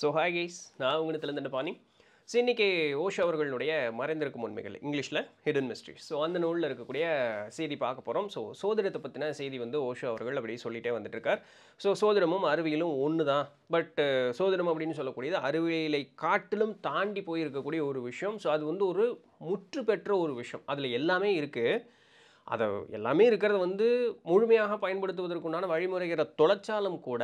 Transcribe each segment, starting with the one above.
so hi guys நான் உங்களுக்கு திறந்த பாணி ஸோ இன்றைக்கி ஓஷோ அவர்களுடைய மறைந்திருக்கும் உண்மைகள் இங்கிலீஷில் ஹிடன் மிஸ்ட்ரி ஸோ அந்த நூலில் இருக்கக்கூடிய செய்தி பார்க்க போகிறோம் ஸோ சோதிடத்தை பற்றின செய்தி வந்து ஓஷோ அவர்கள் அப்படி சொல்லிகிட்டே வந்துட்டுருக்கார் ஸோ சோதிடமும் அறிவியலும் ஒன்று தான் பட் சோதிடம் அப்படின்னு சொல்லக்கூடியது அறிவியலை காட்டிலும் தாண்டி போய் ஒரு விஷயம் ஸோ அது வந்து ஒரு முற்று பெற்ற ஒரு விஷயம் அதில் எல்லாமே இருக்குது அதை எல்லாமே இருக்கிறத வந்து முழுமையாக பயன்படுத்துவதற்குண்டான வழிமுறைகளை தொலைச்சாலும் கூட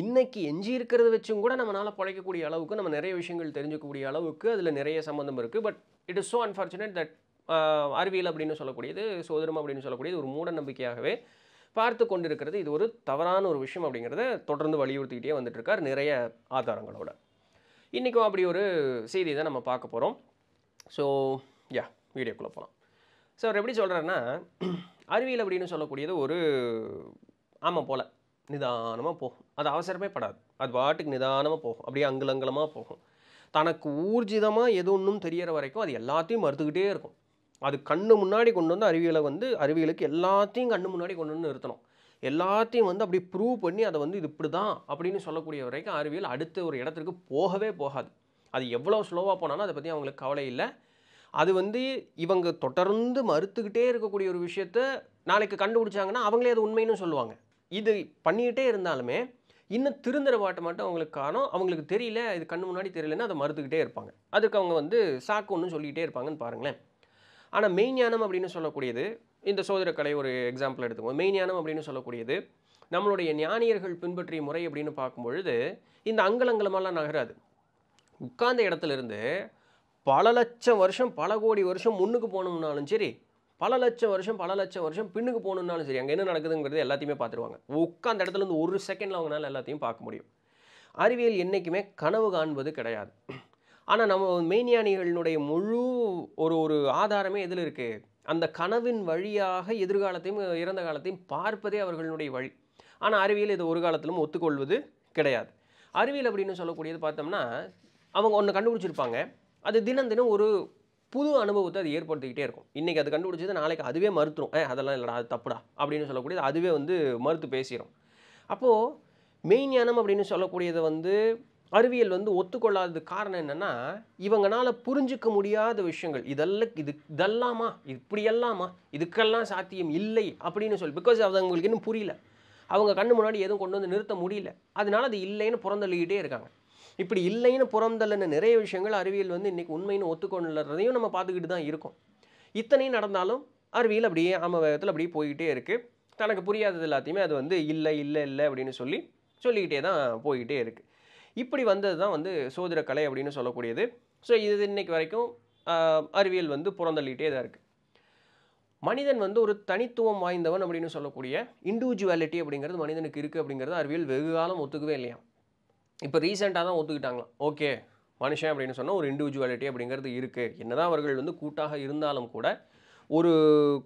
இன்றைக்கி எஞ்சி இருக்கிறத வச்சும் கூட நம்மளால் பிழைக்கக்கூடிய அளவுக்கு நம்ம நிறைய விஷயங்கள் தெரிஞ்சுக்கக்கூடிய அளவுக்கு அதில் நிறைய சம்மந்தம் இருக்குது but it is so unfortunate that அறிவியல் அப்படின்னு சொல்லக்கூடியது சோதரம் அப்படின்னு சொல்லக்கூடியது ஒரு மூட நம்பிக்கையாகவே பார்த்து கொண்டிருக்கிறது இது ஒரு தவறான ஒரு விஷயம் அப்படிங்கிறத தொடர்ந்து வலியுறுத்திக்கிட்டே வந்துட்டுருக்கார் நிறைய ஆதாரங்களோட இன்றைக்கும் அப்படி ஒரு செய்தி தான் நம்ம பார்க்க போகிறோம் ஸோ யா வீடியோக்குள்ளே போகலாம் ஸோ அவர் எப்படி சொல்கிறாருன்னா அறிவியல் அப்படின்னு சொல்லக்கூடியது ஒரு ஆமாம் போல் நிதானமாக போகும் அது அவசரமே படாது அது பாட்டுக்கு நிதானமாக போகும் அப்படியே அங்குலங்கலமாக போகும் தனக்கு ஊர்ஜிதமாக எது ஒன்றும் தெரியற வரைக்கும் அது எல்லாத்தையும் மறுத்துக்கிட்டே இருக்கும் அது கண்ணு முன்னாடி கொண்டு வந்து அறிவியலை வந்து அறிவியலுக்கு எல்லாத்தையும் கண்ணு முன்னாடி கொண்டு வந்து நிறுத்தணும் எல்லாத்தையும் வந்து அப்படி ப்ரூவ் பண்ணி அதை வந்து இது இப்படி தான் அப்படின்னு சொல்லக்கூடிய வரைக்கும் அறிவியல் அடுத்த ஒரு இடத்துக்கு போகவே போகாது அது எவ்வளோ ஸ்லோவாக போனாலும் அதை பற்றி அவங்களுக்கு கவலை இல்லை அது வந்து இவங்க தொடர்ந்து மறுத்துக்கிட்டே இருக்கக்கூடிய ஒரு விஷயத்த நாளைக்கு கண்டுபிடிச்சாங்கன்னா அவங்களே அது உண்மைன்னு சொல்லுவாங்க இது பண்ணிக்கிட்டே இருந்தாலுமே இன்னும் திருந்துற பாட்டை மட்டும் அவங்களுக்கு காணும் அவங்களுக்கு தெரியல இது கண்ணு முன்னாடி தெரியலன்னா அதை மறுத்துக்கிட்டே இருப்பாங்க அதுக்கு அவங்க வந்து சாக்கு ஒன்று சொல்லிக்கிட்டே இருப்பாங்கன்னு பாருங்களேன் ஆனால் மெய்ஞானம் அப்படின்னு சொல்லக்கூடியது இந்த சோதரக்கலை ஒரு எக்ஸாம்பிள் எடுத்துக்கோங்க மெய்ஞானம் அப்படின்னு சொல்லக்கூடியது நம்மளுடைய ஞானியர்கள் பின்பற்றிய முறை அப்படின்னு பார்க்கும்பொழுது இந்த அங்கலங்கலமெல்லாம் நகராது உட்கார்ந்த இடத்துலேருந்து பல லட்சம் வருஷம் பல கோடி வருஷம் முன்னுக்கு போனோம்னாலும் சரி பல லட்சம் வருஷம் பல லட்சம் வருஷம் பின்னுக்கு போகணுன்னாலும் சரி அங்கே என்ன நடக்குதுங்கிறது எல்லாத்தையுமே பார்த்துருவாங்க உட்காந்த இடத்துல வந்து ஒரு செகண்டில் அவங்களால எல்லாத்தையும் பார்க்க முடியும் அறிவியல் என்றைக்குமே கனவு காண்பது கிடையாது ஆனால் நம்ம மெய்ஞானிகளினுடைய முழு ஒரு ஒரு ஆதாரமே எதில் இருக்குது அந்த கனவின் வழியாக எதிர்காலத்தையும் இறந்த காலத்தையும் பார்ப்பதே அவர்களுடைய வழி ஆனால் அறிவியல் இதை ஒரு காலத்திலும் ஒத்துக்கொள்வது கிடையாது அறிவியல் அப்படின்னு சொல்லக்கூடியது பார்த்தோம்னா அவங்க ஒன்று கண்டுபிடிச்சிருப்பாங்க அது தினம் தினம் ஒரு புது அனுபவத்தை அது ஏற்படுத்திக்கிட்டே இருக்கும் இன்றைக்கி அது கண்டுபிடிச்சது நாளைக்கு அதுவே மறுத்துரும் ஏ அதெல்லாம் இல்லைடா அது தப்புடா அப்படின்னு சொல்லக்கூடியது அதுவே வந்து மறுத்து பேசிடும் அப்போது மெயின் ஞானம் அப்படின்னு சொல்லக்கூடியது வந்து அறிவியல் வந்து ஒத்துக்கொள்ளாதது காரணம் என்னென்னா இவங்களால் புரிஞ்சிக்க முடியாத விஷயங்கள் இதெல்லாம் இது இதெல்லாமா இப்படியெல்லாமா இதுக்கெல்லாம் சாத்தியம் இல்லை அப்படின்னு சொல்லி பிகாஸ் அது அவங்களுக்கு இன்னும் புரியல அவங்க கண்ணு முன்னாடி எதுவும் கொண்டு வந்து நிறுத்த முடியல அதனால அது இல்லைன்னு புறந்தள்ளிக்கிட்டே இருக்காங்க இப்படி இல்லைன்னு புறந்தள்ளன நிறைய விஷயங்கள் அறிவியல் வந்து இன்றைக்கி உண்மைன்னு ஒத்துக்கொள்ளுறதையும் நம்ம பார்த்துக்கிட்டு தான் இருக்கோம் இத்தனையும் நடந்தாலும் அறிவியல் அப்படியே ஆம வேகத்தில் அப்படியே போய்கிட்டே இருக்குது தனக்கு புரியாதது எல்லாத்தையுமே அது வந்து இல்லை இல்லை இல்லை அப்படின்னு சொல்லி சொல்லிக்கிட்டே தான் போய்கிட்டே இருக்குது இப்படி வந்தது தான் வந்து சோதிர கலை அப்படின்னு சொல்லக்கூடியது ஸோ இது இன்றைக்கு வரைக்கும் அறிவியல் வந்து புறந்தள்ளிகிட்டே தான் இருக்குது மனிதன் வந்து ஒரு தனித்துவம் வாய்ந்தவன் அப்படின்னு சொல்லக்கூடிய இண்டிவிஜுவாலிட்டி அப்படிங்கிறது மனிதனுக்கு இருக்குது அப்படிங்கிறது அறிவியல் வெகு காலம் ஒத்துக்கவே இல்லையா இப்போ ரீசெண்டாக தான் ஒத்துக்கிட்டாங்களாம் ஓகே மனுஷன் அப்படின்னு சொன்னால் ஒரு இண்டிவிஜுவாலிட்டி அப்படிங்கிறது இருக்குது என்னதான் அவர்கள் வந்து கூட்டாக இருந்தாலும் கூட ஒரு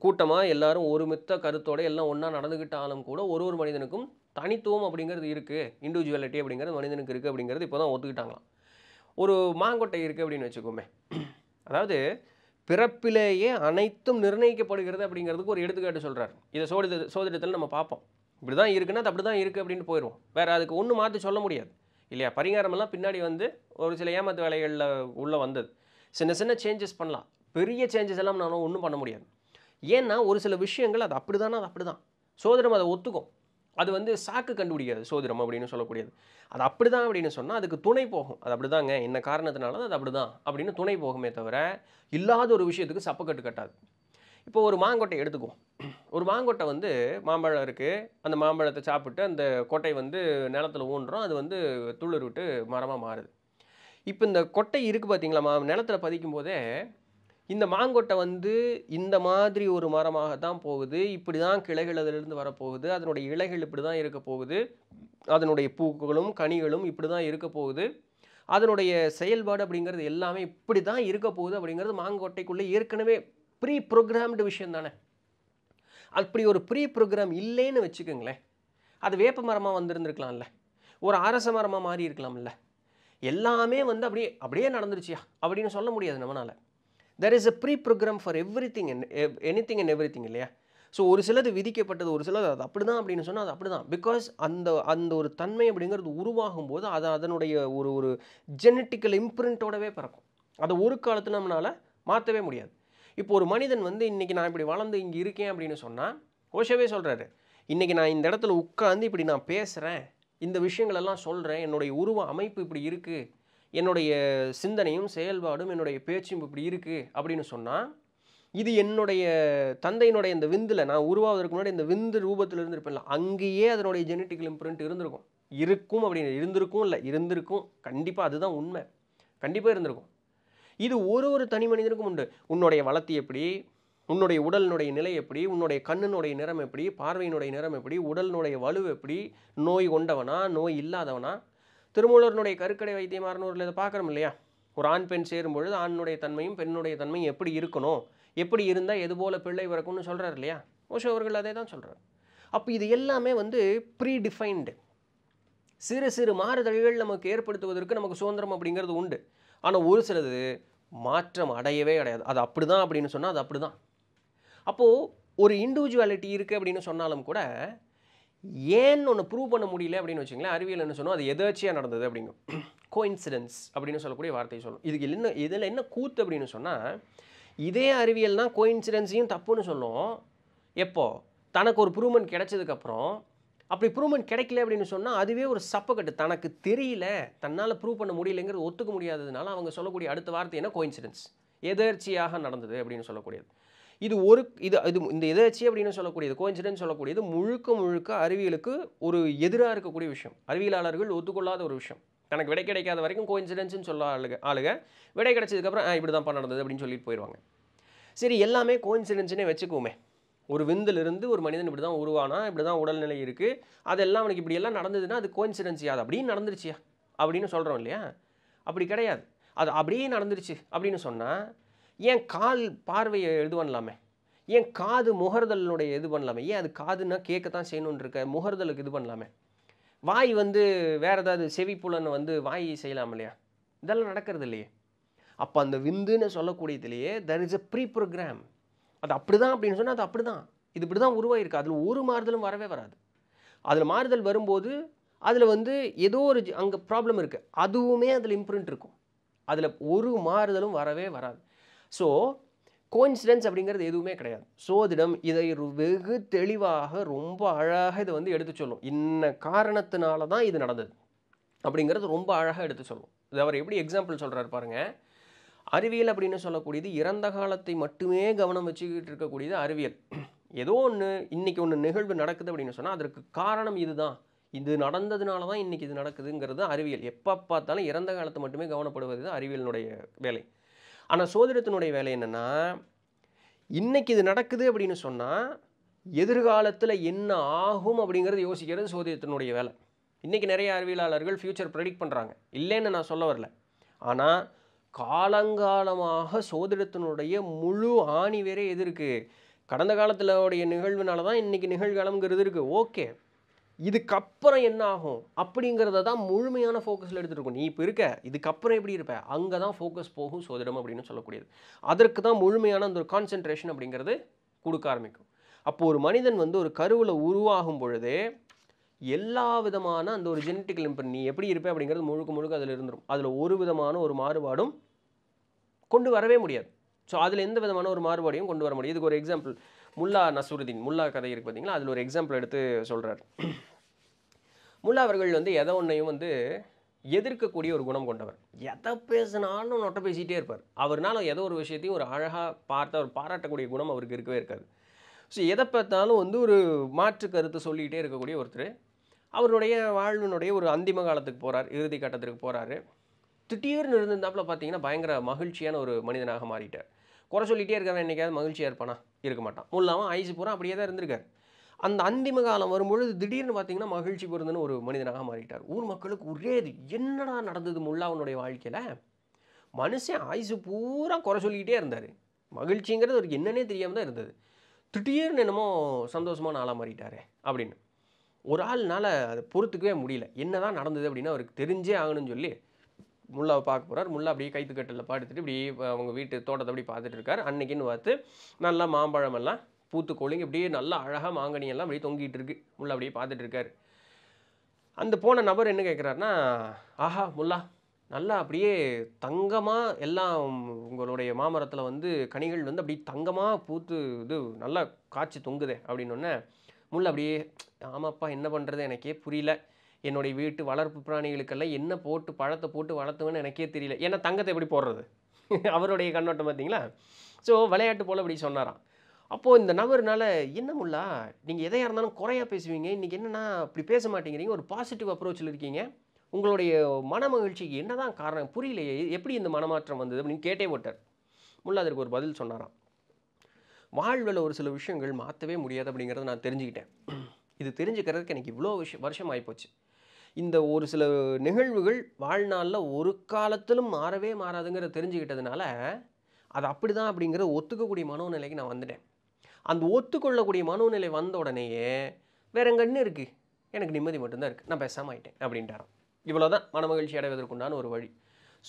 கூட்டமாக எல்லாரும் ஒருமித்த கருத்தோடு எல்லாம் ஒன்றா நடந்துக்கிட்டாலும் கூட ஒரு ஒரு மனிதனுக்கும் தனித்துவம் அப்படிங்கிறது இருக்குது இண்டிவிஜுவாலிட்டி அப்படிங்கிறது மனிதனுக்கு இருக்குது அப்படிங்கிறது இப்போ தான் ஒத்துக்கிட்டாங்களாம் ஒரு மாங்கொட்டை இருக்குது அப்படின்னு வச்சுக்கோமே அதாவது பிறப்பிலேயே அனைத்தும் நிர்ணயிக்கப்படுகிறது அப்படிங்கிறதுக்கு ஒரு எடுத்துக்காட்டு சொல்கிறார் இதை சோதிட சோதிடத்தில் நம்ம பார்ப்போம் இப்படி தான் இருக்குன்னா அப்படி தான் இருக்குது அப்படின்னு போயிடுவோம் வேறு அதுக்கு ஒன்றும் மாற்றி சொல்ல முடியாது இல்லையா பரிகாரமெல்லாம் பின்னாடி வந்து ஒரு சில ஏமாத்து வேலைகளில் உள்ளே வந்தது சின்ன சின்ன சேஞ்சஸ் பண்ணலாம் பெரிய சேஞ்சஸ் எல்லாம் நானும் ஒன்றும் பண்ண முடியாது ஏன்னா ஒரு சில விஷயங்கள் அது அப்படி தானே அது அப்படி தான் சோதனம் அதை ஒத்துக்கும் அது வந்து சாக்கு கண்டுபிடிக்காது சோதிடம் அப்படின்னு சொல்லக்கூடியது அது அப்படி தான் அப்படின்னு சொன்னால் அதுக்கு துணை போகும் அது அப்படி தாங்க என்ன காரணத்தினால அது அப்படி தான் அப்படின்னு துணை போகுமே தவிர இல்லாத ஒரு விஷயத்துக்கு சப்பக்கட்டு கட்டாது இப்போ ஒரு மாங்கொட்டை எடுத்துக்குவோம் ஒரு மாங்கொட்டை வந்து மாம்பழம் இருக்குது அந்த மாம்பழத்தை சாப்பிட்டு அந்த கொட்டை வந்து நிலத்தில் ஊன்றோம் அது வந்து துளிர் விட்டு மரமாக மாறுது இப்போ இந்த கொட்டை இருக்குது பார்த்தீங்களா மா நிலத்தில் பதிக்கும் போதே இந்த மாங்கொட்டை வந்து இந்த மாதிரி ஒரு மரமாக தான் போகுது இப்படி தான் கிளைகள் அதிலிருந்து வரப்போகுது அதனுடைய இலைகள் இப்படி தான் இருக்க போகுது அதனுடைய பூக்களும் கனிகளும் இப்படி தான் இருக்க போகுது அதனுடைய செயல்பாடு அப்படிங்கிறது எல்லாமே இப்படி தான் இருக்க போகுது அப்படிங்கிறது மாங்கொட்டைக்குள்ளே ஏற்கனவே ப்ரீ ப்ரோக்ராம்டு விஷயம் தானே அப்படி ஒரு ப்ரீ ப்ரோக்ராம் இல்லைன்னு வச்சுக்கோங்களேன் அது வேப்ப மரமாக வந்திருந்துருக்கலாம்ல ஒரு அரச மரமாக மாறி இருக்கலாம்ல எல்லாமே வந்து அப்படியே அப்படியே நடந்துருச்சியா அப்படின்னு சொல்ல முடியாது நம்மளால் there is a free program for everything anything and everything இல்லையா ஸோ ஒரு சிலது விதிக்கப்பட்டது ஒரு சிலது அது அப்படி தான் அப்படின்னு சொன்னால் அது அப்படி தான் பிகாஸ் அந்த அந்த ஒரு தன்மை அப்படிங்கிறது உருவாகும் போது அது அதனுடைய ஒரு ஒரு ஜெனட்டிக்கல் இம்ப்ரிண்ட்டோடவே பிறக்கும் அதை ஒரு காலத்தில் நம்மளால் மாற்றவே முடியாது இப்போ ஒரு மனிதன் வந்து இன்றைக்கி நான் இப்படி வளர்ந்து இங்கே இருக்கேன் அப்படின்னு சொன்னால் ஓஷவே சொல்கிறாரு இன்றைக்கி நான் இந்த இடத்துல உட்காந்து இப்படி நான் பேசுகிறேன் இந்த விஷயங்களெல்லாம் சொல்கிறேன் என்னுடைய உருவ அமைப்பு இப்படி இருக்குது என்னுடைய சிந்தனையும் செயல்பாடும் என்னுடைய பேச்சும் இப்படி இருக்குது அப்படின்னு சொன்னால் இது என்னுடைய தந்தையினுடைய இந்த விந்தில் நான் உருவாவதற்கு முன்னாடி இந்த விந்து ரூபத்தில் இருந்திருப்பேன்ல அங்கேயே அதனுடைய ஜெனட்டிக்கல் இம்ப்ரிண்ட் இருந்திருக்கும் இருக்கும் அப்படின்னு இருந்திருக்கும் இல்லை இருந்திருக்கும் கண்டிப்பாக அதுதான் உண்மை கண்டிப்பாக இருந்திருக்கும் இது ஒரு ஒரு தனி மனிதனுக்கும் உண்டு உன்னுடைய வளர்த்தி எப்படி உன்னுடைய உடலினுடைய நிலை எப்படி உன்னுடைய கண்ணினுடைய நிறம் எப்படி பார்வையினுடைய நிறம் எப்படி உடலினுடைய வலு எப்படி நோய் கொண்டவனா நோய் இல்லாதவனா திருமூலருனுடைய கருக்கடை வைத்தியமாரனூரில் இதை பார்க்குறோம் இல்லையா ஒரு ஆண் பெண் சேரும்பொழுது ஆணுடைய தன்மையும் பெண்ணுடைய தன்மையும் எப்படி இருக்கணும் எப்படி இருந்தால் எது போல் பிள்ளை பிறக்கும்னு சொல்கிறார் இல்லையா ஓஷோ அவர்கள் அதே தான் சொல்கிறார் அப்போ இது எல்லாமே வந்து ப்ரீ டிஃபைன்டு சிறு சிறு மாறுதல்கள் நமக்கு ஏற்படுத்துவதற்கு நமக்கு சுதந்திரம் அப்படிங்கிறது உண்டு ஆனால் ஒரு சிலது மாற்றம் அடையவே அடையாது அது அப்படி தான் அப்படின்னு சொன்னால் அது அப்படி தான் அப்போது ஒரு இண்டிவிஜுவாலிட்டி இருக்குது அப்படின்னு சொன்னாலும் கூட ஏன்னு ஒன்று ப்ரூவ் பண்ண முடியல அப்படின்னு வச்சுங்களேன் அறிவியல் என்ன சொன்னோம் அது எதாச்சியாக நடந்தது அப்படிங்கும் இன்சிடென்ஸ் அப்படின்னு சொல்லக்கூடிய வார்த்தையை சொல்லும் இதுக்கு என்ன இதில் என்ன கூத்து அப்படின்னு சொன்னால் இதே அறிவியல் தான் கோயின்சிடன்ஸையும் தப்புன்னு சொல்லும் எப்போது தனக்கு ஒரு ப்ரூவ்மெண்ட் கிடைச்சதுக்கப்புறம் அப்படி ப்ரூவ்மெண்ட் கிடைக்கல அப்படின்னு சொன்னால் அதுவே ஒரு சப்பக்கட்டு தனக்கு தெரியல தன்னால் ப்ரூவ் பண்ண முடியலைங்கிறது ஒத்துக்க முடியாததுனால அவங்க சொல்லக்கூடிய அடுத்த வார்த்தை என்ன கோயின்சிடன்ஸ் எதர்ச்சியாக நடந்தது அப்படின்னு சொல்லக்கூடியது இது ஒரு இது இது இந்த எதர்ச்சி அப்படின்னு சொல்லக்கூடியது கோயின்சிடன்ஸ் சொல்லக்கூடியது முழுக்க முழுக்க அறிவியலுக்கு ஒரு எதிராக இருக்கக்கூடிய விஷயம் அறிவியலாளர்கள் ஒத்துக்கொள்ளாத ஒரு விஷயம் தனக்கு விடை கிடைக்காத வரைக்கும் கோயின்சிடன்ஸ்னு சொல்ல ஆளுக ஆளுக விடை கிடைச்சதுக்கப்புறம் இப்படி தான் நடந்தது அப்படின்னு சொல்லிட்டு போயிடுவாங்க சரி எல்லாமே கோயின்சிடென்ட்ஸ்னே வச்சுக்குவோமே ஒரு விந்திலிருந்து ஒரு மனிதன் இப்படி தான் உருவானா இப்படி தான் உடல்நிலை இருக்குது அதெல்லாம் அவனுக்கு இப்படியெல்லாம் நடந்ததுன்னா அது கோயின்சிடென்சியா அது அப்படின்னு நடந்துருச்சியா அப்படின்னு சொல்கிறோம் இல்லையா அப்படி கிடையாது அது அப்படியே நடந்துருச்சு அப்படின்னு சொன்னால் ஏன் கால் பார்வையை இது பண்ணலாமே ஏன் காது முகர்தலினுடைய இது பண்ணலாமே ஏன் அது காதுன்னா கேட்க தான் செய்யணுன்ருக்க இருக்க முகர்தலுக்கு இது பண்ணலாமே வாய் வந்து வேறு ஏதாவது செவிப்புலன் வந்து வாய் செய்யலாம் இல்லையா இதெல்லாம் நடக்கிறது இல்லையே அப்போ அந்த விந்துன்னு சொல்லக்கூடியதுலேயே there is a free program அது அப்படி தான் அப்படின்னு சொன்னால் அது அப்படி தான் இது இப்படி தான் உருவாகிருக்கு அதில் ஒரு மாறுதலும் வரவே வராது அதில் மாறுதல் வரும்போது அதில் வந்து ஏதோ ஒரு அங்கே ப்ராப்ளம் இருக்குது அதுவுமே அதில் இம்ப்ரூவ்மெண்ட் இருக்கும் அதில் ஒரு மாறுதலும் வரவே வராது ஸோ கோயின்சிடென்ஸ் அப்படிங்கிறது எதுவுமே கிடையாது சோதிடம் இதை வெகு தெளிவாக ரொம்ப அழகாக இதை வந்து எடுத்து சொல்லும் இன்ன காரணத்தினால தான் இது நடந்தது அப்படிங்கிறது ரொம்ப அழகாக எடுத்து சொல்லும் இது அவர் எப்படி எக்ஸாம்பிள் சொல்கிறார் பாருங்கள் அறிவியல் அப்படின்னு சொல்லக்கூடியது இறந்த காலத்தை மட்டுமே கவனம் வச்சுக்கிட்டு இருக்கக்கூடியது அறிவியல் ஏதோ ஒன்று இன்றைக்கி ஒன்று நிகழ்வு நடக்குது அப்படின்னு சொன்னால் அதற்கு காரணம் இதுதான் இது நடந்ததுனால தான் இன்றைக்கி இது நடக்குதுங்கிறது அறிவியல் எப்போ பார்த்தாலும் இறந்த காலத்தை மட்டுமே கவனப்படுவது தான் அறிவியலினுடைய வேலை ஆனால் சோதிடத்தினுடைய வேலை என்னென்னா இன்றைக்கி இது நடக்குது அப்படின்னு சொன்னால் எதிர்காலத்தில் என்ன ஆகும் அப்படிங்கிறது யோசிக்கிறது சோதிடத்தினுடைய வேலை இன்றைக்கி நிறைய அறிவியலாளர்கள் ஃப்யூச்சர் ப்ரெடிக்ட் பண்ணுறாங்க இல்லைன்னு நான் சொல்ல வரல ஆனால் காலங்காலமாக சோதிடத்தினுடைய முழு ஆணி வேறே எது இருக்குது கடந்த உடைய நிகழ்வுனால தான் இன்றைக்கி நிகழ்காலங்கிறது இருக்குது ஓகே இதுக்கப்புறம் என்ன ஆகும் அப்படிங்கிறத தான் முழுமையான ஃபோக்கஸில் எடுத்துருக்கும் நீ இப்போ இருக்க இதுக்கப்புறம் எப்படி இருப்ப அங்கே தான் ஃபோக்கஸ் போகும் சோதிடம் அப்படின்னு சொல்லக்கூடியது அதற்கு தான் முழுமையான அந்த ஒரு கான்சென்ட்ரேஷன் அப்படிங்கிறது கொடுக்க ஆரம்பிக்கும் அப்போது ஒரு மனிதன் வந்து ஒரு கருவில் உருவாகும் பொழுதே எல்லா விதமான அந்த ஒரு ஜெனட்டிக்கல் இம்பர் நீ எப்படி இருப்பேன் அப்படிங்கிறது முழுக்க முழுக்க அதில் இருந்துடும் அதில் ஒரு விதமான ஒரு மாறுபாடும் கொண்டு வரவே முடியாது ஸோ அதில் எந்த விதமான ஒரு மாறுபாடையும் கொண்டு வர முடியும் இதுக்கு ஒரு எக்ஸாம்பிள் முல்லா நசுருதீன் முல்லா கதை இருக்குது பார்த்தீங்களா அதில் ஒரு எக்ஸாம்பிள் எடுத்து சொல்கிறார் முல்லா அவர்கள் வந்து எதை ஒன்றையும் வந்து எதிர்க்கக்கூடிய ஒரு குணம் கொண்டவர் எதை பேசினாலும் நொட்டை பேசிகிட்டே இருப்பார் அவர்னால ஏதோ ஒரு விஷயத்தையும் ஒரு அழகாக பார்த்து அவர் பாராட்டக்கூடிய குணம் அவருக்கு இருக்கவே இருக்காது ஸோ எதை பார்த்தாலும் வந்து ஒரு மாற்று கருத்து சொல்லிக்கிட்டே இருக்கக்கூடிய ஒருத்தர் அவருடைய வாழ்வினுடைய ஒரு அந்திம காலத்துக்கு போகிறார் இறுதி கட்டத்துக்கு போகிறாரு திடீர்னு இருந்திருந்தாப்புல பார்த்தீங்கன்னா பயங்கர மகிழ்ச்சியான ஒரு மனிதனாக மாறிட்டார் குறை சொல்லிகிட்டே இருக்கிறவன் என்றைக்காவது மகிழ்ச்சியாக இருப்பானா இருக்க மாட்டான் முல்லாமல் ஐசு பூரா அப்படியே தான் இருந்திருக்கார் அந்த அந்திம காலம் வரும்பொழுது திடீர்னு பார்த்தீங்கன்னா மகிழ்ச்சி பிறந்தன்னு ஒரு மனிதனாக மாறிட்டார் ஊர் மக்களுக்கு ஒரே இது என்னடா நடந்தது முல்லாவனுடைய வாழ்க்கையில் மனுஷன் ஆயுசு பூரா குறை சொல்லிக்கிட்டே இருந்தார் மகிழ்ச்சிங்கிறது அவருக்கு என்னன்னே தெரியாமல் தான் இருந்தது திடீர்னு என்னமோ சந்தோஷமான ஆளாக மாறிட்டாரு அப்படின்னு ஒரு ஆள்னால் அதை பொறுத்துக்கவே முடியல என்ன தான் நடந்தது அப்படின்னா அவருக்கு தெரிஞ்சே ஆகணும்னு சொல்லி முல்லாவை பார்க்க போகிறார் முல்லா அப்படியே கைத்துக்கட்டில் படுத்துட்டு இப்படி அவங்க வீட்டு தோட்டத்தை அப்படி பார்த்துட்டு இருக்கார் அன்னைக்குன்னு பார்த்து நல்லா மாம்பழமெல்லாம் பூத்து கொழுங்கி இப்படியே நல்லா அழகாக மாங்கனியெல்லாம் அப்படியே தொங்கிட்டு இருக்கு முல்லா அப்படியே பார்த்துட்டு இருக்கார் அந்த போன நபர் என்ன கேட்குறாருன்னா ஆஹா முல்லா நல்லா அப்படியே தங்கமாக எல்லாம் உங்களுடைய மாமரத்தில் வந்து கனிகள் வந்து அப்படியே தங்கமாக பூத்து இது நல்லா காய்ச்சி தொங்குதே அப்படின்னொன்னே முல்லை அப்படியே ஆமாப்பா என்ன பண்ணுறது எனக்கே புரியல என்னுடைய வீட்டு வளர்ப்பு பிராணிகளுக்கெல்லாம் என்ன போட்டு பழத்தை போட்டு வளர்த்துவேன்னு எனக்கே தெரியல ஏன்னா தங்கத்தை எப்படி போடுறது அவருடைய கண்ணோட்டம் பார்த்தீங்களா ஸோ விளையாட்டு போல் அப்படி சொன்னாராம் அப்போது இந்த நபர்னால் என்ன நீங்கள் எதையாக இருந்தாலும் குறையாக பேசுவீங்க இன்றைக்கி என்னென்னா அப்படி பேச மாட்டேங்கிறீங்க ஒரு பாசிட்டிவ் அப்ரோச்சில் இருக்கீங்க உங்களுடைய மன மகிழ்ச்சிக்கு என்ன தான் காரணம் புரியலையே எப்படி இந்த மனமாற்றம் வந்தது அப்படின்னு கேட்டே போட்டார் முல்லா அதற்கு ஒரு பதில் சொன்னாராம் வாழ்வில் ஒரு சில விஷயங்கள் மாற்றவே முடியாது அப்படிங்கிறத நான் தெரிஞ்சுக்கிட்டேன் இது தெரிஞ்சுக்கிறதுக்கு எனக்கு இவ்வளோ விஷயம் வருஷம் ஆகிப்போச்சு இந்த ஒரு சில நிகழ்வுகள் வாழ்நாளில் ஒரு காலத்திலும் மாறவே மாறாதுங்கிற தெரிஞ்சுக்கிட்டதுனால அது அப்படி தான் அப்படிங்கிற ஒத்துக்கக்கூடிய மனோநிலைக்கு நான் வந்துட்டேன் அந்த ஒத்துக்கொள்ளக்கூடிய மனோநிலை வந்த உடனேயே வேற எங்கன்னு இருக்குது எனக்கு நிம்மதி மட்டும்தான் இருக்குது நான் பேசாமல் ஆயிட்டேன் அப்படின்ட்டாரான் இவ்வளோதான் மனமகிழ்ச்சி மகிழ்ச்சி அடைவதற்குண்டான ஒரு வழி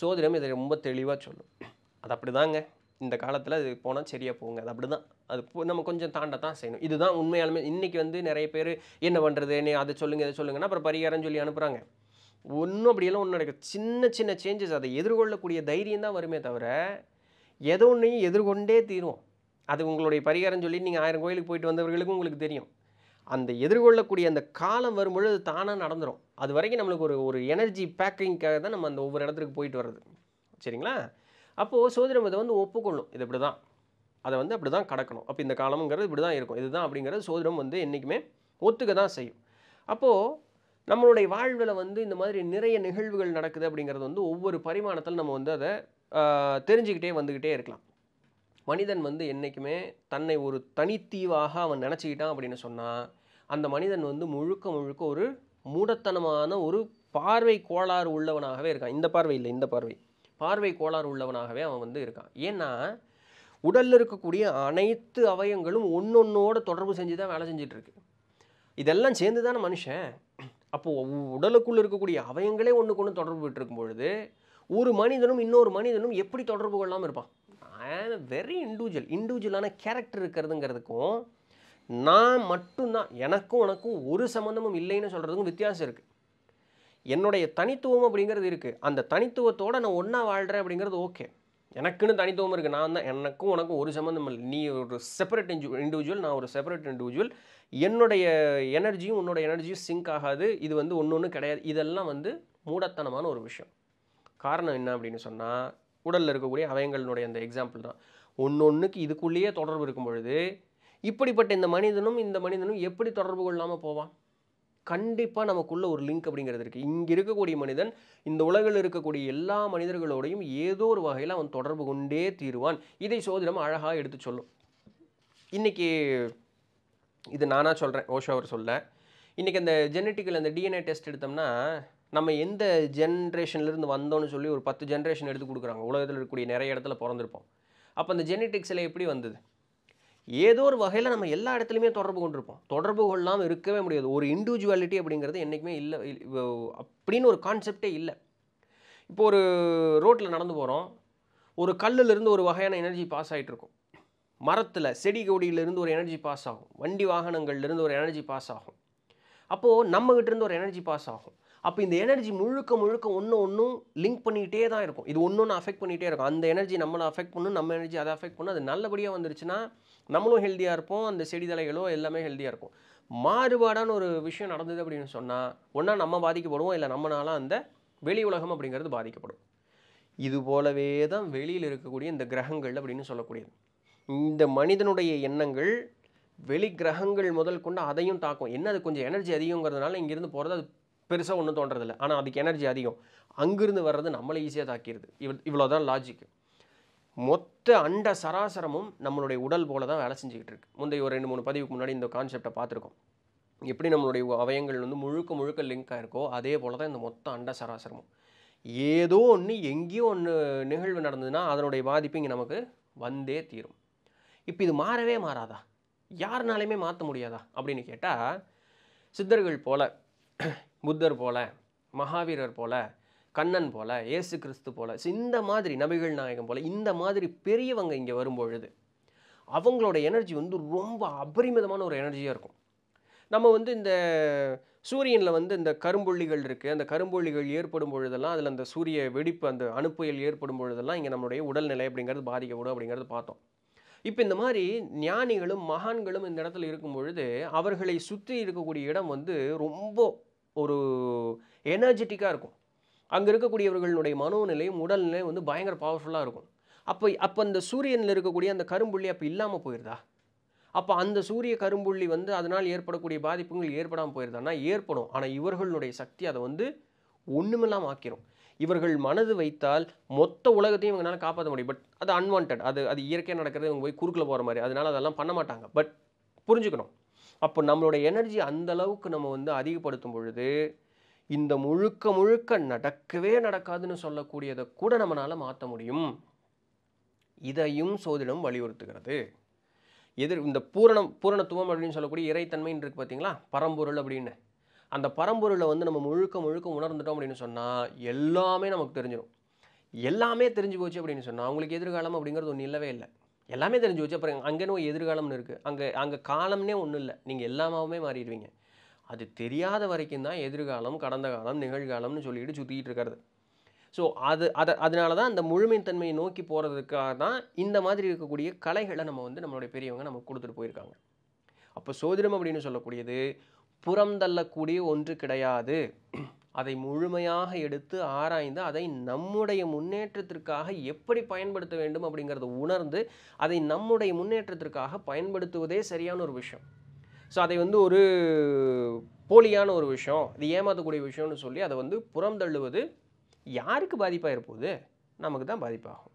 சோதிடம் இதை ரொம்ப தெளிவாக சொல்லும் அது அப்படி தாங்க இந்த காலத்தில் அது போனால் சரியாக போங்க அது அப்படி தான் அது நம்ம கொஞ்சம் தாண்ட தான் செய்யணும் இதுதான் உண்மையாலுமே இன்றைக்கி வந்து நிறைய பேர் என்ன பண்ணுறது நீ அதை சொல்லுங்கள் இதை சொல்லுங்கன்னா அப்புறம் பரிகாரம் சொல்லி அனுப்புகிறாங்க ஒன்றும் அப்படியெல்லாம் ஒன்றும் நடக்குது சின்ன சின்ன சேஞ்சஸ் அதை எதிர்கொள்ளக்கூடிய தைரியம் தான் வருமே தவிர எதோ ஒன்றையும் எதிர்கொண்டே தீரும் அது உங்களுடைய பரிகாரம் சொல்லி நீங்கள் ஆயிரம் கோயிலுக்கு போயிட்டு வந்தவர்களுக்கும் உங்களுக்கு தெரியும் அந்த எதிர்கொள்ளக்கூடிய அந்த காலம் வரும்பொழுது தானாக நடந்துடும் அது வரைக்கும் நம்மளுக்கு ஒரு ஒரு எனர்ஜி பேக்கிங்க்காக தான் நம்ம அந்த ஒவ்வொரு இடத்துக்கு போயிட்டு வர்றது சரிங்களா அப்போது சோதிடம் இதை வந்து ஒப்புக்கொள்ளும் இது இப்படி தான் அதை வந்து அப்படி தான் கடக்கணும் அப்போ இந்த காலம்ங்கிறது இப்படி தான் இருக்கும் இதுதான் அப்படிங்கிறது சோதிடம் வந்து என்றைக்குமே ஒத்துக்க தான் செய்யும் அப்போது நம்மளுடைய வாழ்வில் வந்து இந்த மாதிரி நிறைய நிகழ்வுகள் நடக்குது அப்படிங்கிறது வந்து ஒவ்வொரு பரிமாணத்தில் நம்ம வந்து அதை தெரிஞ்சுக்கிட்டே வந்துக்கிட்டே இருக்கலாம் மனிதன் வந்து என்றைக்குமே தன்னை ஒரு தனித்தீவாக அவன் நினச்சிக்கிட்டான் அப்படின்னு சொன்னால் அந்த மனிதன் வந்து முழுக்க முழுக்க ஒரு மூடத்தனமான ஒரு பார்வை கோளாறு உள்ளவனாகவே இருக்கான் இந்த பார்வை இல்லை இந்த பார்வை பார்வை கோளாறு உள்ளவனாகவே அவன் வந்து இருக்கான் ஏன்னா உடலில் இருக்கக்கூடிய அனைத்து அவயங்களும் ஒன்றொன்னோட தொடர்பு செஞ்சு தான் வேலை செஞ்சிட்ருக்கு இதெல்லாம் சேர்ந்து தானே மனுஷன் அப்போது உடலுக்குள்ளே இருக்கக்கூடிய அவயங்களே ஒன்று கொண்டு தொடர்பு விட்டுருக்கும் பொழுது ஒரு மனிதனும் இன்னொரு மனிதனும் எப்படி தொடர்பு கொள்ளாமல் இருப்பான் வெரி இண்டிவிஜுவல் இண்டிவிஜுவலான கேரக்டர் இருக்கிறதுங்கிறதுக்கும் நான் மட்டும்தான் எனக்கும் உனக்கும் ஒரு சம்மந்தமும் இல்லைன்னு சொல்கிறதுக்கும் வித்தியாசம் இருக்குது என்னுடைய தனித்துவம் அப்படிங்கிறது இருக்குது அந்த தனித்துவத்தோடு நான் ஒன்றா வாழ்கிறேன் அப்படிங்கிறது ஓகே எனக்குன்னு தனித்துவம் இருக்குது நான் தான் எனக்கும் உனக்கும் ஒரு சம்மந்தம் இல்லை நீ ஒரு செப்பரேட் இன்ஜு இண்டிவிஜுவல் நான் ஒரு செப்பரேட் இண்டிவிஜுவல் என்னுடைய எனர்ஜியும் உன்னோட எனர்ஜியும் சிங்க் ஆகாது இது வந்து ஒன்று ஒன்று கிடையாது இதெல்லாம் வந்து மூடத்தனமான ஒரு விஷயம் காரணம் என்ன அப்படின்னு சொன்னால் உடலில் இருக்கக்கூடிய அவயங்களுடைய அந்த எக்ஸாம்பிள் தான் ஒன்று ஒன்றுக்கு இதுக்குள்ளேயே தொடர்பு இருக்கும் பொழுது இப்படிப்பட்ட இந்த மனிதனும் இந்த மனிதனும் எப்படி தொடர்பு கொள்ளாமல் போவான் கண்டிப்பாக நமக்குள்ள ஒரு லிங்க் அப்படிங்கிறது இருக்குது இங்கே இருக்கக்கூடிய மனிதன் இந்த உலகில் இருக்கக்கூடிய எல்லா மனிதர்களோடையும் ஏதோ ஒரு வகையில் அவன் தொடர்பு கொண்டே தீருவான் இதை சோதிடம் அழகாக எடுத்து சொல்லும் இன்றைக்கி இது நானாக சொல்கிறேன் ஓஷோ அவர் சொல்ல இன்றைக்கி அந்த ஜெனட்டிக்கல் அந்த டிஎன்ஏ டெஸ்ட் எடுத்தோம்னா நம்ம எந்த ஜென்ரேஷன்லேருந்து வந்தோம்னு சொல்லி ஒரு பத்து ஜென்ரேஷன் எடுத்து கொடுக்குறாங்க உலகத்தில் இருக்கக்கூடிய நிறைய இடத்துல பிறந்திருப்போம் அப்போ அந்த ஜெனட்டிக்ஸில் எப்படி வந்தது ஏதோ ஒரு வகையில் நம்ம எல்லா இடத்துலையுமே தொடர்பு கொண்டிருப்போம் தொடர்பு கொள்ளாமல் இருக்கவே முடியாது ஒரு இண்டிவிஜுவாலிட்டி அப்படிங்கிறது என்றைக்குமே இல்லை அப்படின்னு ஒரு கான்செப்டே இல்லை இப்போ ஒரு ரோட்டில் நடந்து போகிறோம் ஒரு கல்லுலேருந்து ஒரு வகையான எனர்ஜி பாஸ் ஆகிட்ருக்கும் மரத்தில் செடி கொடியிலிருந்து ஒரு எனர்ஜி பாஸ் ஆகும் வண்டி வாகனங்கள்லேருந்து ஒரு எனர்ஜி பாஸ் ஆகும் அப்போது நம்மகிட்டேருந்து ஒரு எனர்ஜி பாஸ் ஆகும் அப்போ இந்த எனர்ஜி முழுக்க முழுக்க ஒன்று ஒன்றும் லிங்க் பண்ணிகிட்டே தான் இருக்கும் இது ஒன்று ஒன்று அஃபெக்ட் பண்ணிகிட்டே இருக்கும் அந்த எனர்ஜி நம்மளை அஃபெக்ட் பண்ணும் நம்ம எனர்ஜி அதை அஃபெக்ட் பண்ணும் அது நல்லபடியாக வந்துருச்சுன்னா நம்மளும் ஹெல்த்தியாக இருப்போம் அந்த செடி எல்லாமே ஹெல்த்தியாக இருக்கும் மாறுபாடான ஒரு விஷயம் நடந்தது அப்படின்னு சொன்னால் ஒன்றா நம்ம பாதிக்கப்படுவோம் இல்லை நம்மளால அந்த வெளி உலகம் அப்படிங்கிறது பாதிக்கப்படும் இது போலவே தான் வெளியில் இருக்கக்கூடிய இந்த கிரகங்கள் அப்படின்னு சொல்லக்கூடியது இந்த மனிதனுடைய எண்ணங்கள் வெளி கிரகங்கள் முதல் கொண்டு அதையும் தாக்கும் என்ன அது கொஞ்சம் எனர்ஜி அதிகங்கிறதுனால இங்கேருந்து போகிறது அது பெருசாக ஒன்றும் தோன்றதில்லை ஆனால் அதுக்கு எனர்ஜி அதிகம் அங்கேருந்து வர்றது நம்மளை ஈஸியாக தாக்கிடுது இவ் இவ்வளோதான் லாஜிக்கு மொத்த அண்ட சராசரமும் நம்மளுடைய உடல் போல தான் வேலை செஞ்சுக்கிட்டு இருக்கு முந்தைய ஒரு ரெண்டு மூணு பதிவுக்கு முன்னாடி இந்த கான்செப்டை பார்த்துருக்கோம் எப்படி நம்மளுடைய அவயங்கள் வந்து முழுக்க முழுக்க லிங்க் ஆகிருக்கோ அதே போல் தான் இந்த மொத்த அண்ட சராசரமும் ஏதோ ஒன்று எங்கேயோ ஒன்று நிகழ்வு நடந்ததுன்னா அதனுடைய பாதிப்பு இங்கே நமக்கு வந்தே தீரும் இப்போ இது மாறவே மாறாதா யாருனாலையுமே மாற்ற முடியாதா அப்படின்னு கேட்டால் சித்தர்கள் போல புத்தர் போல மகாவீரர் போல கண்ணன் போல ஏசு கிறிஸ்து போல ஸோ இந்த மாதிரி நபிகள் நாயகம் போல் இந்த மாதிரி பெரியவங்க இங்கே வரும்பொழுது அவங்களோட எனர்ஜி வந்து ரொம்ப அபரிமிதமான ஒரு எனர்ஜியாக இருக்கும் நம்ம வந்து இந்த சூரியனில் வந்து இந்த கரும்புள்ளிகள் இருக்குது அந்த கரும்புள்ளிகள் ஏற்படும் பொழுதெல்லாம் அதில் அந்த சூரிய வெடிப்பு அந்த அனுப்புயல் ஏற்படும் பொழுதெல்லாம் இங்கே நம்மளுடைய உடல்நிலை அப்படிங்கிறது பாதிக்கப்படும் அப்படிங்கிறது பார்த்தோம் இப்போ இந்த மாதிரி ஞானிகளும் மகான்களும் இந்த இடத்துல இருக்கும் பொழுது அவர்களை சுற்றி இருக்கக்கூடிய இடம் வந்து ரொம்ப ஒரு எனர்ஜெட்டிக்காக இருக்கும் அங்கே இருக்கக்கூடியவர்களுடைய மனோநிலையும் உடல்நிலையும் வந்து பயங்கர பவர்ஃபுல்லாக இருக்கும் அப்போ அப்போ அந்த சூரியனில் இருக்கக்கூடிய அந்த கரும்புள்ளி அப்போ இல்லாமல் போயிருதா அப்போ அந்த சூரிய கரும்புள்ளி வந்து அதனால் ஏற்படக்கூடிய பாதிப்புகள் ஏற்படாமல் போயிருந்தானா ஏற்படும் ஆனால் இவர்களுடைய சக்தி அதை வந்து ஒன்றுமில்லாம ஆக்கிரும் இவர்கள் மனது வைத்தால் மொத்த உலகத்தையும் இவங்களால் காப்பாற்ற முடியும் பட் அது அன்வான்ட் அது அது இயற்கையாக நடக்கிறது இவங்க போய் குறுக்கில் போகிற மாதிரி அதனால் அதெல்லாம் பண்ண மாட்டாங்க பட் புரிஞ்சுக்கணும் அப்போ நம்மளோட எனர்ஜி அந்த அளவுக்கு நம்ம வந்து அதிகப்படுத்தும் பொழுது இந்த முழுக்க முழுக்க நடக்கவே நடக்காதுன்னு சொல்லக்கூடியதை கூட நம்மளால் மாற்ற முடியும் இதையும் சோதிடம் வலியுறுத்துகிறது எதிர் இந்த பூரணம் பூரணத்துவம் அப்படின்னு சொல்லக்கூடிய இறைத்தன்மைன்னு இருக்குது பார்த்தீங்களா பரம்பொருள் அப்படின்னு அந்த பரம்பொருளை வந்து நம்ம முழுக்க முழுக்க உணர்ந்துட்டோம் அப்படின்னு சொன்னால் எல்லாமே நமக்கு தெரிஞ்சிடும் எல்லாமே தெரிஞ்சு போச்சு அப்படின்னு சொன்னால் அவங்களுக்கு எதிர்காலம் அப்படிங்கிறது ஒன்றும் இல்லவே இல்லை எல்லாமே தெரிஞ்சு போச்சு அப்புறம் அங்கேன்னு ஒரு எதிர்காலம்னு இருக்குது அங்கே அங்கே காலம்னே ஒன்றும் இல்லை நீங்கள் எல்லாமாவுமே மாறிடுவீங்க அது தெரியாத வரைக்கும் தான் எதிர்காலம் கடந்த காலம் நிகழ்காலம்னு சொல்லிட்டு சுற்றிட்டு இருக்கிறது ஸோ அது அதை அதனால தான் அந்த முழுமைத்தன்மையை நோக்கி போகிறதுக்காக தான் இந்த மாதிரி இருக்கக்கூடிய கலைகளை நம்ம வந்து நம்மளுடைய பெரியவங்க நமக்கு கொடுத்துட்டு போயிருக்காங்க அப்போ சோதிடம் அப்படின்னு சொல்லக்கூடியது புறந்தள்ளக்கூடிய ஒன்று கிடையாது அதை முழுமையாக எடுத்து ஆராய்ந்து அதை நம்முடைய முன்னேற்றத்திற்காக எப்படி பயன்படுத்த வேண்டும் அப்படிங்கிறத உணர்ந்து அதை நம்முடைய முன்னேற்றத்திற்காக பயன்படுத்துவதே சரியான ஒரு விஷயம் ஸோ அதை வந்து ஒரு போலியான ஒரு விஷயம் இது ஏமாற்றக்கூடிய விஷயம்னு சொல்லி அதை வந்து புறம் தள்ளுவது யாருக்கு பாதிப்பாக இருப்போது நமக்கு தான் பாதிப்பாகும்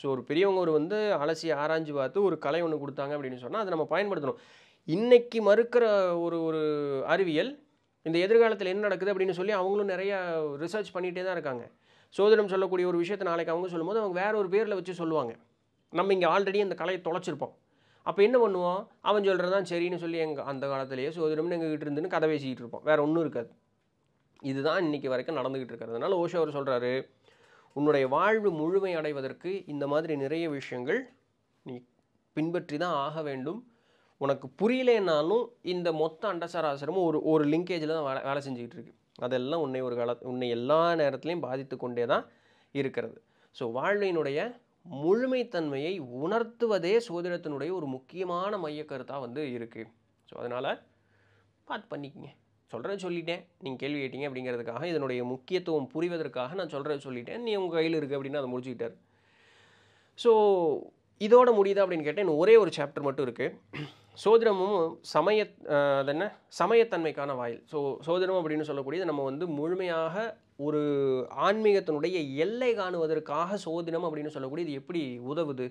ஸோ ஒரு பெரியவங்க ஒரு வந்து அலசி ஆராய்ஞ்சு பார்த்து ஒரு கலை ஒன்று கொடுத்தாங்க அப்படின்னு சொன்னால் அதை நம்ம பயன்படுத்தணும் இன்றைக்கி மறுக்கிற ஒரு ஒரு அறிவியல் இந்த எதிர்காலத்தில் என்ன நடக்குது அப்படின்னு சொல்லி அவங்களும் நிறையா ரிசர்ச் பண்ணிகிட்டே தான் இருக்காங்க சோதனம் சொல்லக்கூடிய ஒரு விஷயத்தை நாளைக்கு அவங்க சொல்லும்போது அவங்க வேறு ஒரு பேரில் வச்சு சொல்லுவாங்க நம்ம இங்கே ஆல்ரெடி அந்த கலையை தொலைச்சிருப்போம் அப்போ என்ன பண்ணுவோம் அவன் சொல்கிறதான் சரின்னு சொல்லி எங்கள் அந்த காலத்திலேயே சோதனம்னு எங்கள் கிட்ட இருந்துன்னு கதை பேசிக்கிட்டு இருப்போம் வேறு ஒன்றும் இருக்காது இதுதான் இன்றைக்கி வரைக்கும் நடந்துக்கிட்டு இருக்கிறதுனால ஓஷோ அவர் சொல்கிறாரு உன்னுடைய வாழ்வு முழுமை அடைவதற்கு இந்த மாதிரி நிறைய விஷயங்கள் நீ பின்பற்றி தான் ஆக வேண்டும் உனக்கு புரியலைன்னாலும் இந்த மொத்த அண்டசராசரமும் ஒரு ஒரு லிங்கேஜில் தான் வேலை வேலை செஞ்சுக்கிட்டு இருக்கு அதெல்லாம் உன்னை ஒரு கால உன்னை எல்லா நேரத்துலையும் பாதித்து கொண்டே தான் இருக்கிறது ஸோ வாழ்வினுடைய முழுமைத்தன்மையை உணர்த்துவதே சுதந்திரத்தினுடைய ஒரு முக்கியமான மையக்கருத்தாக வந்து இருக்குது ஸோ அதனால் பார்த்து பண்ணிக்கிங்க சொல்கிறத சொல்லிட்டேன் நீங்கள் கேள்வி கேட்டீங்க அப்படிங்கிறதுக்காக இதனுடைய முக்கியத்துவம் புரிவதற்காக நான் சொல்கிறத சொல்லிட்டேன் நீ உங்கள் கையில் இருக்குது அப்படின்னு அதை முடிச்சுக்கிட்டார் ஸோ இதோட முடியுதா அப்படின்னு கேட்டேன் ஒரே ஒரு சாப்டர் மட்டும் இருக்குது சோதிடமும் சமய அது என்ன சமயத்தன்மைக்கான வாயில் ஸோ சோதிடம் அப்படின்னு சொல்லக்கூடியது நம்ம வந்து முழுமையாக ஒரு ஆன்மீகத்தினுடைய எல்லை காணுவதற்காக சோதினம் அப்படின்னு சொல்லக்கூடிய இது எப்படி உதவுது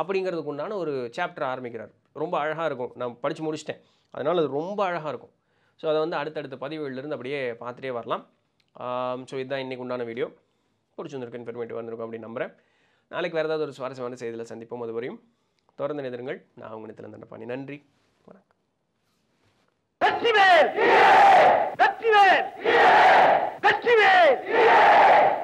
அப்படிங்கிறதுக்கு உண்டான ஒரு சாப்டர் ஆரம்பிக்கிறார் ரொம்ப அழகாக இருக்கும் நான் படித்து முடிச்சிட்டேன் அதனால் அது ரொம்ப அழகாக இருக்கும் ஸோ அதை வந்து அடுத்தடுத்த பதிவுகளிலிருந்து அப்படியே பார்த்துட்டே வரலாம் ஸோ இதுதான் இன்றைக்கு உண்டான வீடியோ பிடிச்சிருந்திருக்கு இன்ஃபர்மேட்டிவ் வந்திருக்கும் அப்படின்னு நம்புகிறேன் நாளைக்கு வேறு ஏதாவது ஒரு சுவாரஸ்யமான செய்தியில் சந்திப்போம் அது வரையும் தொடர்ந்த நிதிருங்கள் நான் உங்கள் தண்டை பண்ணி நன்றி வணக்கம் வெற்றிவேல் வெற்றிவேல் सच्ची में